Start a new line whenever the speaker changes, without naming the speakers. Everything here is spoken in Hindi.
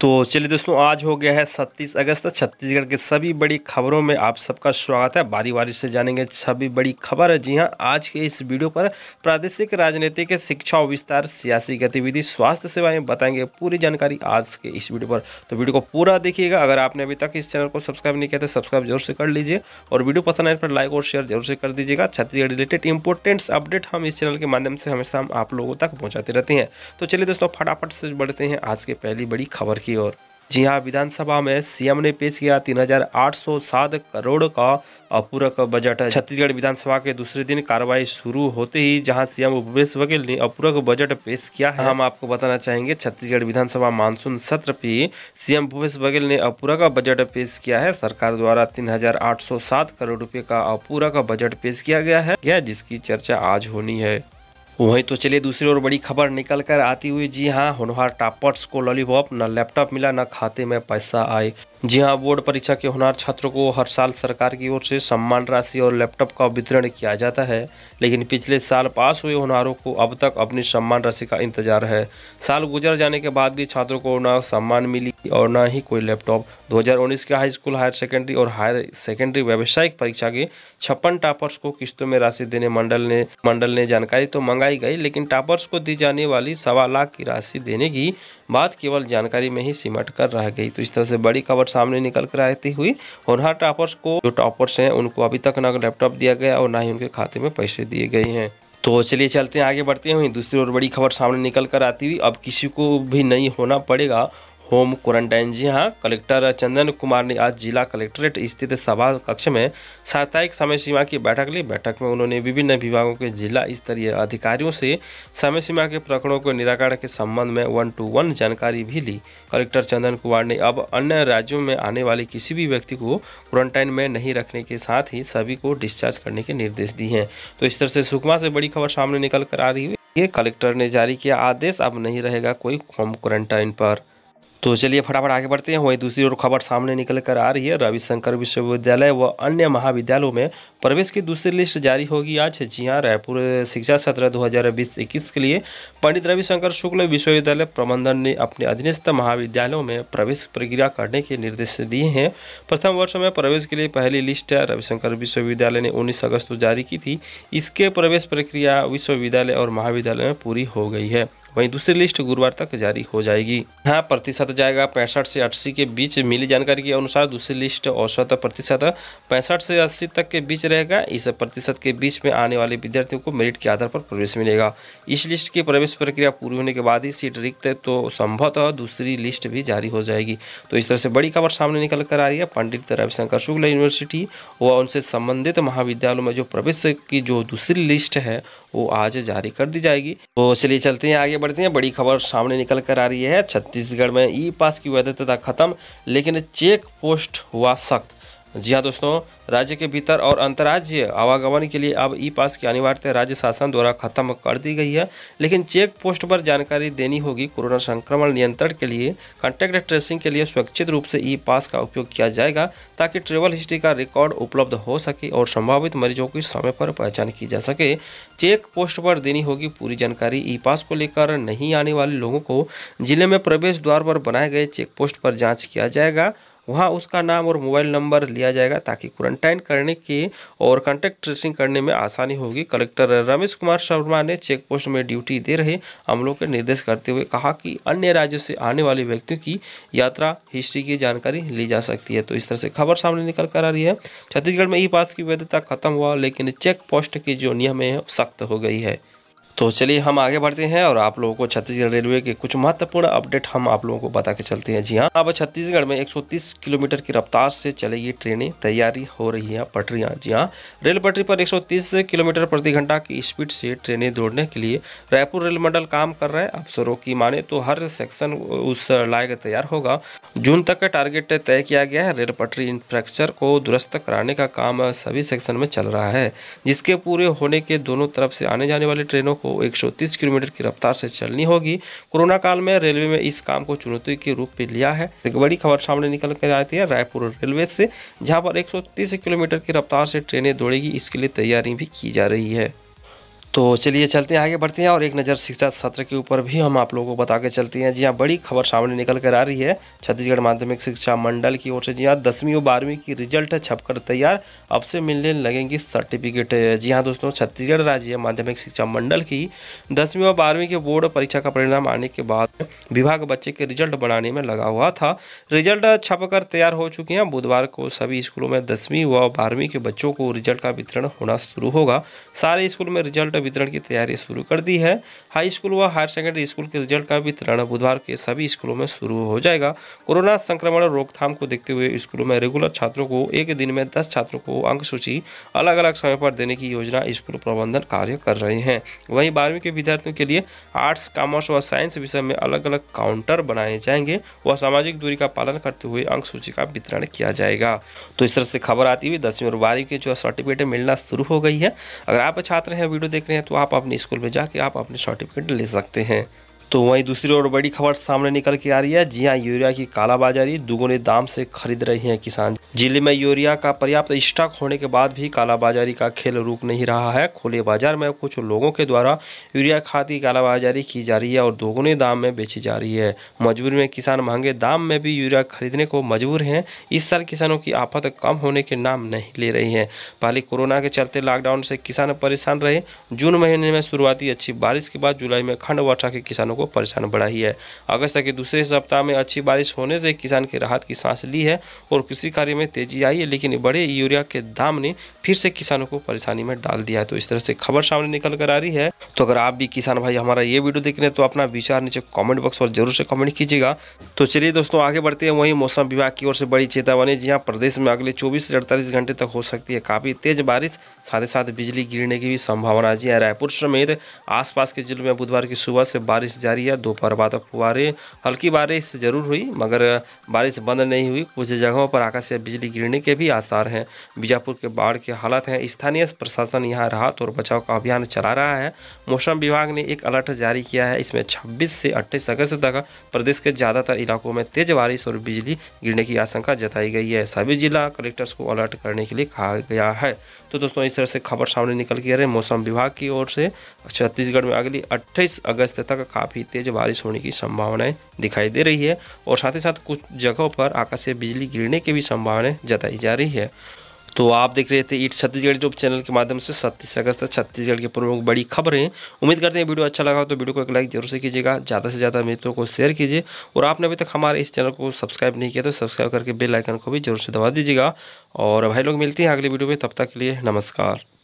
तो चलिए दोस्तों आज हो गया है छत्तीस अगस्त छत्तीसगढ़ के सभी बड़ी खबरों में आप सबका स्वागत है बारी बारी से जानेंगे सभी बड़ी खबर है जी हां आज के इस वीडियो पर प्रादेशिक राजनीति के शिक्षा और विस्तार सियासी गतिविधि स्वास्थ्य सेवाएं बताएंगे पूरी जानकारी आज के इस वीडियो पर तो वीडियो को पूरा देखिएगा अगर आपने अभी तक इस चैनल को सब्सक्राइब नहीं किया तो सब्सक्राइब जरूर से कर लीजिए और वीडियो पसंद आए पर तो लाइक और शेयर जरूर से कर दीजिएगा छत्तीसगढ़ रिलेटेड इंपॉर्टेंट्स अपडेट हम इस चैनल के माध्यम से हमेशा हम आप लोगों तक पहुँचाते रहते हैं तो चलिए दोस्तों फटाफट से बढ़ते हैं आज के पहली बड़ी खबर की की ओर जी हां विधानसभा में सीएम ने पेश किया 3,807 करोड़ का अपूरक बजट छत्तीसगढ़ विधानसभा के दूसरे दिन कार्रवाई शुरू होते ही जहां सीएम भूपेश बघेल ने अपूरक बजट पेश किया है हम आपको बताना चाहेंगे छत्तीसगढ़ विधानसभा मानसून सत्र भी सीएम भूपेश बघेल ने अपूरक बजट पेश किया है सरकार द्वारा सात करोड़ रूपए का अपूरक बजट पेश किया गया है जिसकी चर्चा आज होनी है वहीं तो चलिए दूसरी ओर बड़ी खबर निकल कर आती हुई जी हाँ होनहार टॉपर्स को लॉलीपॉप न लैपटॉप मिला न खाते में पैसा आए जी हाँ बोर्ड परीक्षा के होनार छात्रों को हर साल सरकार की ओर से सम्मान राशि और लैपटॉप का वितरण किया जाता है लेकिन पिछले साल पास हुए होनहारों को अब तक अपनी सम्मान राशि का इंतजार है साल गुजर जाने के बाद भी छात्रों को न सम्मान मिली और न ही कोई लैपटॉप 2019 के हाई स्कूल हायर सेकेंडरी और हायर सेकेंडरी व्यावसायिक परीक्षा के छप्पन टॉपर्स को किस्तों में राशि देने मंडल ने मंडल ने जानकारी तो मंगाई गई लेकिन टॉपर्स को दी जाने वाली सवा लाख की राशि देने की बात केवल जानकारी में ही सिमट कर रह गई तो इस तरह से बड़ी खबर सामने निकल कर आती हुई होनहार टॉपर्स को जो टॉपर्स हैं उनको अभी तक ना लैपटॉप दिया गया और ना ही उनके खाते में पैसे दिए गए हैं तो चलिए चलते हैं आगे बढ़ते हैं दूसरी और बड़ी खबर सामने निकल कर आती हुई अब किसी को भी नहीं होना पड़ेगा होम क्वारंटाइन जी हाँ कलेक्टर चंदन कुमार ने आज जिला कलेक्ट्रेट स्थित सभा कक्ष में साप्ताहिक समय सीमा की बैठक ली बैठक में उन्होंने विभिन्न विभागों के जिला स्तरीय अधिकारियों से समय सीमा के प्रकरणों के निराकरण के संबंध में वन टू वन जानकारी भी ली कलेक्टर चंदन कुमार ने अब अन्य राज्यों में आने वाले किसी भी व्यक्ति को क्वारंटाइन में नहीं रखने के साथ ही सभी को डिस्चार्ज करने के निर्देश दिए हैं तो इस तरह से सुकमा से बड़ी खबर सामने निकल कर आ रही है ये कलेक्टर ने जारी किया आदेश अब नहीं रहेगा कोई होम क्वारंटाइन पर तो चलिए फटाफट आगे बढ़ते हैं वहीं दूसरी ओर खबर सामने निकल कर आ रही है रविशंकर विश्वविद्यालय व अन्य महाविद्यालयों में प्रवेश की दूसरी लिस्ट जारी होगी आज जी हाँ रायपुर शिक्षा सत्र 2021 के लिए पंडित रविशंकर शुक्ल विश्वविद्यालय प्रबंधन ने अपने अधीनस्थ महाविद्यालयों में प्रवेश प्रक्रिया करने के निर्देश दिए हैं प्रथम वर्ष में प्रवेश के लिए पहली लिस्ट रविशंकर विश्वविद्यालय ने उन्नीस अगस्त को जारी की थी इसके प्रवेश प्रक्रिया विश्वविद्यालय और महाविद्यालय में पूरी हो गई है वहीं दूसरी लिस्ट गुरुवार तक जारी हो जाएगी यहाँ प्रतिशत जाएगा पैंसठ से अस्सी के बीच मिली जानकारी के अनुसार दूसरी लिस्ट औसत प्रतिशत पैंसठ से अस्सी तक के बीच रहेगा इस प्रतिशत के बीच में आने वाले विद्यार्थियों को मेरिट के आधार पर प्रवेश मिलेगा इस लिस्ट की प्रवेश प्रक्रिया पूरी होने के बाद ही सीट रिक्त तो संभवतः दूसरी लिस्ट भी जारी हो जाएगी तो इस तरह से बड़ी खबर सामने निकल कर आ रही है पंडित रविशंकर शुक्ल यूनिवर्सिटी व उनसे संबंधित महाविद्यालयों में जो प्रवेश की जो दूसरी लिस्ट है वो आज जारी कर दी जाएगी तो चलिए चलते हैं आगे बढ़ते हैं बड़ी खबर सामने निकल कर आ रही है छत्तीसगढ़ में ई पास की वैधता खत्म लेकिन चेक पोस्ट हुआ सख्त जी हाँ दोस्तों राज्य के भीतर और अंतर्राज्य आवागमन के लिए अब ई पास की अनिवार्यता राज्य शासन द्वारा खत्म कर दी गई है लेकिन चेक पोस्ट पर जानकारी देनी होगी कोरोना संक्रमण नियंत्रण के लिए कॉन्टैक्ट ट्रेसिंग के लिए सुरक्षित रूप से ई पास का उपयोग किया जाएगा ताकि ट्रेवल हिस्ट्री का रिकॉर्ड उपलब्ध हो सके और संभावित मरीजों की समय पर पहचान की जा सके चेक पोस्ट पर देनी होगी पूरी जानकारी ई पास को लेकर नहीं आने वाले लोगों को जिले में प्रवेश द्वार पर बनाए गए चेक पोस्ट पर जाँच किया जाएगा वहाँ उसका नाम और मोबाइल नंबर लिया जाएगा ताकि क्वारंटाइन करने के और कॉन्टैक्ट ट्रेसिंग करने में आसानी होगी कलेक्टर रमेश कुमार शर्मा ने चेक पोस्ट में ड्यूटी दे रहे अमलों के निर्देश करते हुए कहा कि अन्य राज्यों से आने वाले व्यक्तियों की यात्रा हिस्ट्री की जानकारी ली जा सकती है तो इस तरह से खबर सामने निकल कर आ रही है छत्तीसगढ़ में ई पास की वैधता खत्म हुआ लेकिन चेक पोस्ट की जो नियम है सख्त हो गई है तो चलिए हम आगे बढ़ते हैं और आप लोगों को छत्तीसगढ़ रेलवे के कुछ महत्वपूर्ण अपडेट हम आप लोगों को बता के चलते हैं जी हाँ अब छत्तीसगढ़ में 130 किलोमीटर की रफ्तार से चलेगी ट्रेनें तैयारी हो रही हैं पटरियाँ जी हाँ रेल पटरी पर 130 किलोमीटर प्रति घंटा की स्पीड से ट्रेनें दौड़ने के लिए रायपुर रेल मंडल काम कर रहे हैं अफसरों की माने तो हर सेक्शन उस लायक तैयार होगा जून तक का टारगेट तय किया गया है रेल पटरी इंफ्रास्ट्रक्चर को दुरुस्त कराने का काम सभी सेक्शन में चल रहा है जिसके पूरे होने के दोनों तरफ से आने जाने वाली ट्रेनों को एक किलोमीटर की रफ्तार से चलनी होगी कोरोना काल में रेलवे में इस काम को चुनौती के रूप में लिया है एक बड़ी खबर सामने निकल कर आती है रायपुर रेलवे से जहाँ पर एक किलोमीटर की रफ्तार से ट्रेनें दौड़ेगी इसके लिए तैयारी भी की जा रही है तो चलिए चलते हैं आगे बढ़ते हैं और एक नज़र शिक्षा सत्र के ऊपर भी हम आप लोगों को बता के चलते हैं जी हाँ बड़ी खबर सामने निकल कर आ रही है छत्तीसगढ़ माध्यमिक शिक्षा मंडल की ओर से जी हाँ दसवीं और बारहवीं की रिजल्ट छपकर तैयार अब से मिलने लगेंगी सर्टिफिकेट जी हाँ दोस्तों छत्तीसगढ़ राज्य माध्यमिक शिक्षा मंडल की दसवीं और बारहवीं के बोर्ड परीक्षा का परिणाम आने के बाद विभाग बच्चे के रिजल्ट बनाने में लगा हुआ था रिजल्ट छपकर तैयार हो चुके हैं बुधवार को सभी स्कूलों में दसवीं व बारहवीं के बच्चों को रिजल्ट का वितरण होना शुरू होगा सारे स्कूल में रिजल्ट वितरण की तैयारी शुरू कर दी है हाई स्कूल व हायर सेकेंडरी स्कूल के रिजल्ट का वितरण बुधवार के सभी स्कूलों में शुरू हो जाएगा कोरोना संक्रमण रोकथाम को देखते हुए स्कूलों में रेगुलर छात्रों को एक दिन में दस छात्रों को अंक सूची अलग अलग समय पर देने की योजना स्कूल प्रबंधन कार्य कर रहे हैं वहीं बारहवीं के विद्यार्थियों के लिए आर्ट्स कॉमर्स व साइंस विषय में अलग अलग काउंटर बनाए जाएंगे व सामाजिक दूरी का पालन करते हुए अंक सूची का वितरण किया जाएगा तो इस तरह से खबर आती हुई दसवीं और बारहवीं के जो सर्टिफिकेट मिलना शुरू हो गई है अगर आप छात्र हैं वीडियो देख सकते हैं तो आप अपने स्कूल में जाके आप अपने सर्टिफिकेट ले सकते हैं तो वहीं दूसरी और बड़ी खबर सामने निकल के आ रही है जी हाँ यूरिया की कालाबाजारी दुगुने दाम से खरीद रहे हैं किसान जिले में यूरिया का पर्याप्त स्टॉक होने के बाद भी कालाबाजारी का खेल रुक नहीं रहा है खुले बाजार में कुछ लोगों के द्वारा यूरिया खाद की कालाबाजारी की जा रही है और दोगुने दाम में बेची जा रही है मजबूरी में किसान महंगे दाम में भी यूरिया खरीदने को मजबूर हैं इस साल किसानों की आफत कम होने के नाम नहीं ले रही है पहले कोरोना के चलते लॉकडाउन से किसान परेशान रहे जून महीने में शुरुआती अच्छी बारिश के बाद जुलाई में खंड वर्षा के किसानों को परेशान बढ़ा ही है अगस्त के दूसरे सप्ताह में अच्छी बारिश होने से किसान की राहत की सांस ली है और कृषि कार्य में तेजी आई है लेकिन बड़े यूरिया के दाम ने फिर से किसानों को परेशानी में डाल दिया है तो इस तरह से खबर सामने निकल कर आ रही है तो अगर आप भी किसान भाई हमारा ये वीडियो देख रहे तो अपना विचार नीचे कॉमेंट बॉक्स पर जरूर से कॉमेंट कीजिएगा तो चलिए दोस्तों आगे बढ़ते हैं वही मौसम विभाग की ओर से बड़ी चेतावनी जी हाँ प्रदेश में अगले चौबीस से अड़तालीस घंटे तक हो सकती है काफ़ी तेज बारिश साथ ही साथ बिजली गिरने की भी संभावना जी है हाँ, रायपुर समेत आसपास के जिलों में बुधवार की सुबह से बारिश जा रही है दोपहर बाद फुहारे हल्की बारिश जरूर हुई मगर बारिश बंद नहीं हुई कुछ जगहों पर आकाशीय बिजली गिरने के भी आसार हैं बीजापुर के बाढ़ के हालात हैं स्थानीय प्रशासन यहाँ राहत और बचाव का अभियान चला रहा है मौसम विभाग ने एक अलर्ट जारी किया है इसमें छब्बीस से अट्ठाईस अगस्त तक प्रदेश के ज़्यादातर इलाकों में तेज बारिश और बिजली गिरने की आशंका जताई गई है सभी जिला कलेक्टर्स को अलर्ट करने के लिए कहा गया है तो दोस्तों इस तरह से खबर सामने निकल के रहे मौसम विभाग की ओर से छत्तीसगढ़ में अगली 28 अगस्त तक काफ़ी काफ़ी तेज़ बारिश होने की संभावनाएं दिखाई दे रही है और साथ ही साथ कुछ जगहों पर आकाशीय बिजली गिरने की भी संभावनाएं जताई जा रही है तो आप देख रहे थे ईट छत्तीसगढ़ जॉब चैनल के माध्यम से सत्तीस अगस्त तक छत्तीसगढ़ की प्रमुख बड़ी खबरें उम्मीद करते हैं वीडियो अच्छा लगा हो तो वीडियो को एक लाइक जरूर से कीजिएगा ज़्यादा से ज़्यादा मित्रों को शेयर कीजिए और आपने अभी तक हमारे इस चैनल को सब्सक्राइब नहीं किया तो सब्सक्राइब करके बेलाइकन को भी जरूर से दबा दीजिएगा और भाई लोग मिलते हैं अगले वीडियो में तब तक के लिए नमस्कार